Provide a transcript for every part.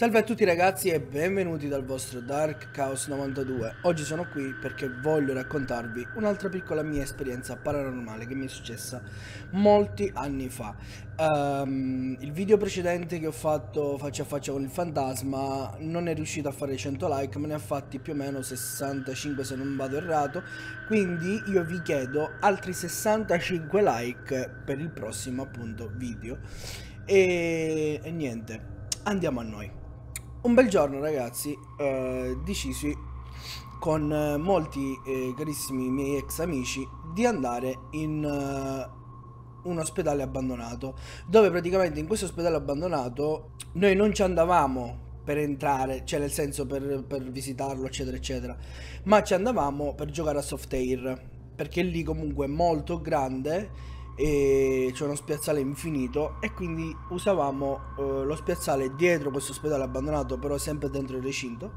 Salve a tutti ragazzi e benvenuti dal vostro Dark Chaos 92 Oggi sono qui perché voglio raccontarvi un'altra piccola mia esperienza paranormale che mi è successa molti anni fa um, Il video precedente che ho fatto faccia a faccia con il fantasma non è riuscito a fare 100 like ma ne ha fatti più o meno 65 se non vado errato Quindi io vi chiedo altri 65 like per il prossimo appunto video e, e niente Andiamo a noi. Un bel giorno ragazzi eh, decisi con eh, molti eh, carissimi miei ex amici di andare in eh, un ospedale abbandonato dove praticamente in questo ospedale abbandonato noi non ci andavamo per entrare, cioè nel senso per, per visitarlo eccetera eccetera ma ci andavamo per giocare a soft air perché lì comunque è molto grande e c'è uno spiazzale infinito e quindi usavamo eh, lo spiazzale dietro questo ospedale abbandonato però sempre dentro il recinto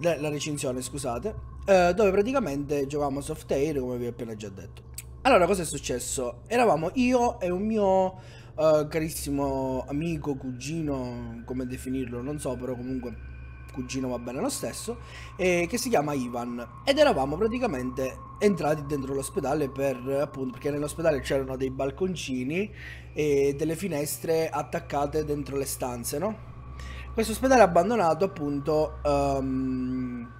la recinzione scusate eh, dove praticamente giocavamo soft air come vi ho appena già detto allora cosa è successo? eravamo io e un mio eh, carissimo amico cugino come definirlo non so però comunque cugino va bene lo stesso eh, che si chiama Ivan ed eravamo praticamente entrati dentro l'ospedale per appunto perché nell'ospedale c'erano dei balconcini e delle finestre attaccate dentro le stanze no? questo ospedale abbandonato appunto um,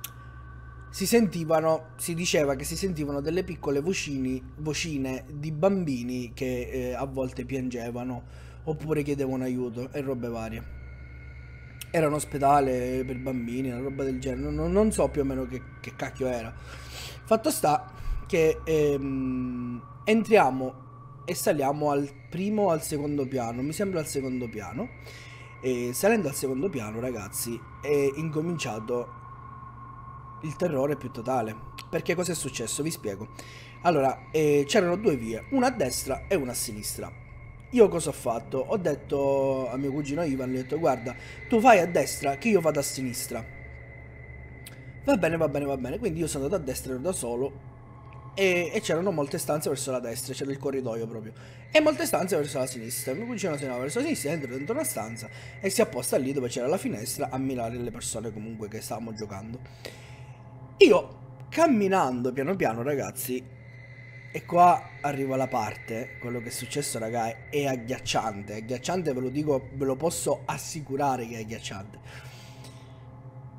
si sentivano si diceva che si sentivano delle piccole vocini, vocine di bambini che eh, a volte piangevano oppure chiedevano aiuto e robe varie era un ospedale per bambini, una roba del genere, non, non so più o meno che, che, cacchio era. Fatto sta che ehm, entriamo e saliamo al primo o al secondo piano, mi sembra al secondo piano, e salendo al secondo piano ragazzi è incominciato il terrore più totale. Perché cosa è successo? Vi spiego. Allora, eh, c'erano due vie, una a destra e una a sinistra io cosa ho fatto? Ho detto a mio cugino Ivan, gli ho detto guarda, tu vai a destra che io vado a sinistra. Va bene, va bene, va bene. Quindi io sono andato a destra ero da solo e, e c'erano molte stanze verso la destra, c'era il corridoio proprio, e molte stanze verso la sinistra. Mio cugino se ne va verso la sinistra, entra dentro una stanza e si apposta lì dove c'era la finestra a mirare le persone comunque che stavamo giocando. Io camminando piano piano, ragazzi, e qua arriva la parte, quello che è successo raga è agghiacciante, agghiacciante ve lo dico, ve lo posso assicurare che è agghiacciante.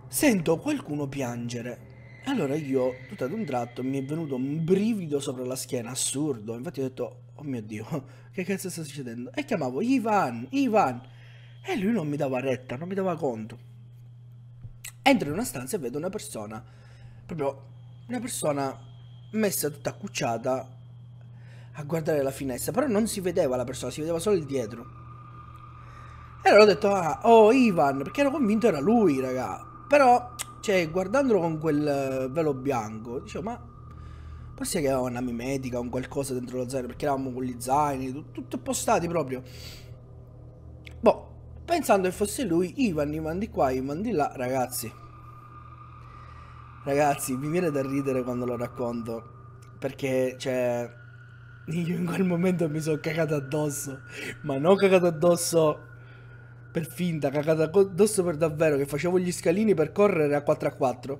Sento qualcuno piangere. Allora io, tutto ad un tratto, mi è venuto un brivido sopra la schiena, assurdo. Infatti ho detto, oh mio Dio, che cazzo sta succedendo? E chiamavo Ivan, Ivan. E lui non mi dava retta, non mi dava conto. Entro in una stanza e vedo una persona, proprio una persona messa tutta accucciata a guardare la finestra, però non si vedeva la persona, si vedeva solo il dietro. E allora ho detto, ah, oh Ivan, perché ero convinto era lui, raga. Però, cioè, guardandolo con quel eh, velo bianco, dicevo, ma forse che aveva una mimetica, un qualcosa dentro lo zaino, perché eravamo con gli zaini, tutto, tutto proprio. Boh, pensando che fosse lui, Ivan, Ivan di qua, Ivan di là, ragazzi. Ragazzi, mi viene da ridere quando lo racconto. Perché, cioè, io in quel momento mi sono cagato addosso. Ma non cagato addosso per finta, cagato addosso per davvero. Che facevo gli scalini per correre a 4 a 4.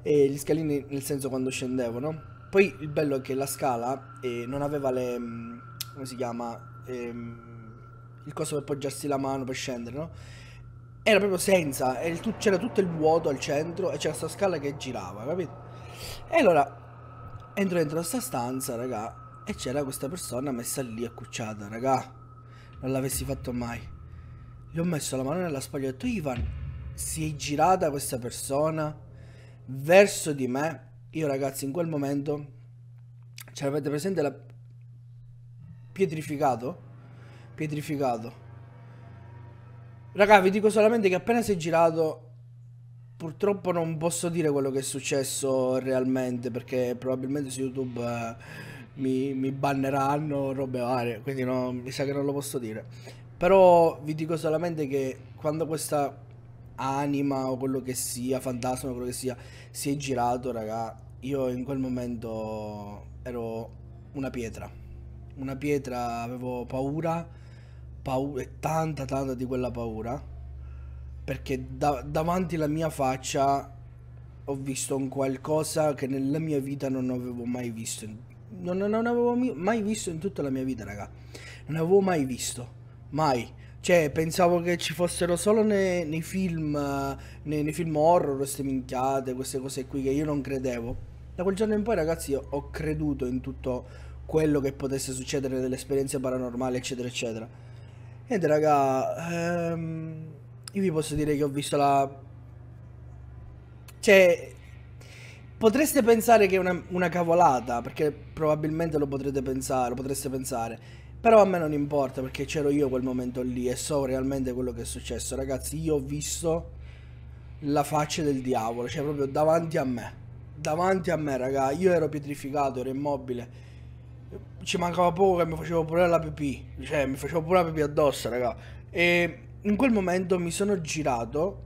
e gli scalini nel senso quando scendevo, no? Poi il bello è che la scala eh, non aveva le. Mm, come si chiama? Eh, il coso per poggiarsi la mano per scendere, no? era proprio senza, c'era tutto il vuoto al centro e c'era sta scala che girava, capito? E allora entro dentro sta stanza, raga, e c'era questa persona messa lì accucciata, raga. Non l'avessi fatto mai. Gli ho messo la mano nella spalla e ho detto, Ivan, si è girata questa persona verso di me. Io ragazzi in quel momento, ce l'avete presente la... Pietrificato? Pietrificato Raga, vi dico solamente che appena si è girato purtroppo non posso dire quello che è successo realmente perché probabilmente su YouTube eh, mi, mi, banneranno robe varie, quindi no, mi sa che non lo posso dire. Però vi dico solamente che quando questa anima o quello che sia, fantasma o quello che sia, si è girato, raga, io in quel momento ero una pietra. Una pietra, avevo paura paura, tanta tanta di quella paura, perché da, davanti alla mia faccia ho visto un qualcosa che nella mia vita non avevo mai visto. Non, non avevo mai visto in tutta la mia vita, raga. Non avevo mai visto. Mai. Cioè, pensavo che ci fossero solo nei, nei film, nei, nei, film horror, queste minchiate, queste cose qui che io non credevo. Da quel giorno in poi, ragazzi, io ho creduto in tutto quello che potesse succedere nelle esperienze paranormali, eccetera, eccetera. Niente raga, ehm, io vi posso dire che ho visto la... Cioè, potreste pensare che è una, una cavolata, perché probabilmente lo potrete pensare, lo potreste pensare, però a me non importa perché c'ero io quel momento lì e so realmente quello che è successo. Ragazzi, io ho visto la faccia del diavolo, cioè proprio davanti a me. Davanti a me, raga, io ero pietrificato, ero immobile ci mancava poco e mi facevo pure la pipì, cioè mi facevo pure la pipì addosso, raga. E in quel momento mi sono girato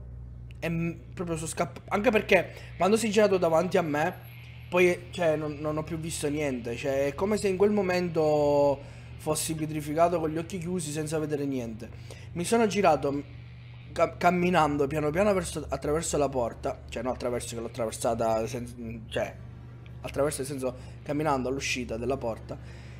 e proprio sono scappato, anche perché quando si è girato davanti a me, poi cioè, non, non, ho più visto niente, cioè è come se in quel momento fossi pietrificato con gli occhi chiusi senza vedere niente. Mi sono girato ca camminando piano piano verso, attraverso la porta, cioè no attraverso che l'ho attraversata, cioè attraverso, il senso, camminando all'uscita della porta.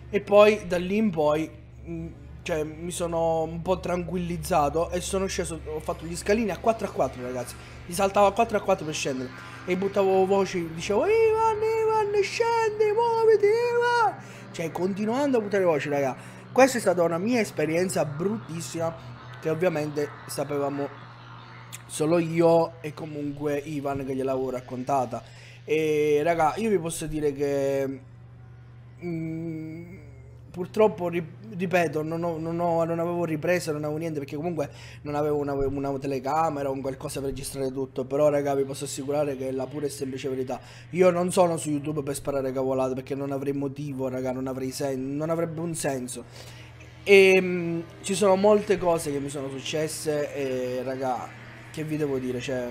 E poi da lì in poi, mh, mm, cioè, mi sono un po' tranquillizzato e sono sceso, ho fatto gli scalini a 4 a 4, ragazzi. Mi saltavo a 4 a 4 per scendere e buttavo voci, dicevo Ivan, Ivan, scendi, muoviti, Ivan! Cioè, continuando a buttare voci, ragazzi Questa è stata una mia esperienza bruttissima che ovviamente sapevamo solo io e comunque Ivan che gliel'avevo raccontata e raga, io vi posso dire che mh, mm, purtroppo, ripeto, non, ho, non, ho, non, avevo ripreso, non avevo niente perché comunque non avevo una, una telecamera o un qualcosa per registrare tutto. Però raga, vi posso assicurare che è la pura e semplice verità. Io non sono su YouTube per sparare cavolate perché non avrei motivo, raga, non, avrei sen non avrebbe un senso. E ehm, mh, ci sono molte cose che mi sono successe e raga, che vi devo dire, cioè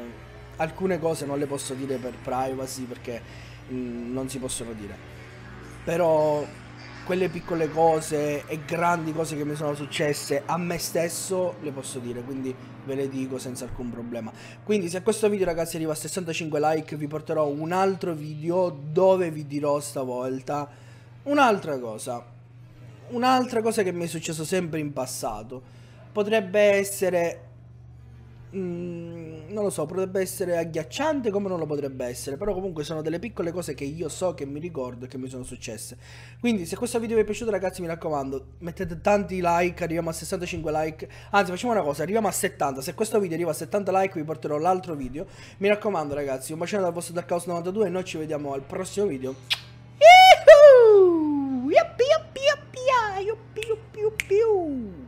alcune cose non le posso dire per privacy perché mh, mm, non si possono dire. Però quelle piccole cose e grandi cose che mi sono successe a me stesso le posso dire, quindi ve le dico senza alcun problema. Quindi se questo video ragazzi arriva a 65 like vi porterò un altro video dove vi dirò stavolta un'altra cosa. Un'altra cosa che mi è successo sempre in passato. Potrebbe essere... Mm, non lo so, potrebbe essere agghiacciante come non lo potrebbe essere, però comunque sono delle piccole cose che io so che mi ricordo e che mi sono successe. Quindi se questo video vi è piaciuto ragazzi mi raccomando, mettete tanti like, arriviamo a 65 like, anzi facciamo una cosa, arriviamo a 70, se questo video arriva a 70 like vi porterò l'altro video. Mi raccomando ragazzi, un bacione dal vostro Dark House 92 e noi ci vediamo al prossimo video. Yuppie, yuppie, yuppie, yuppie, yuppie.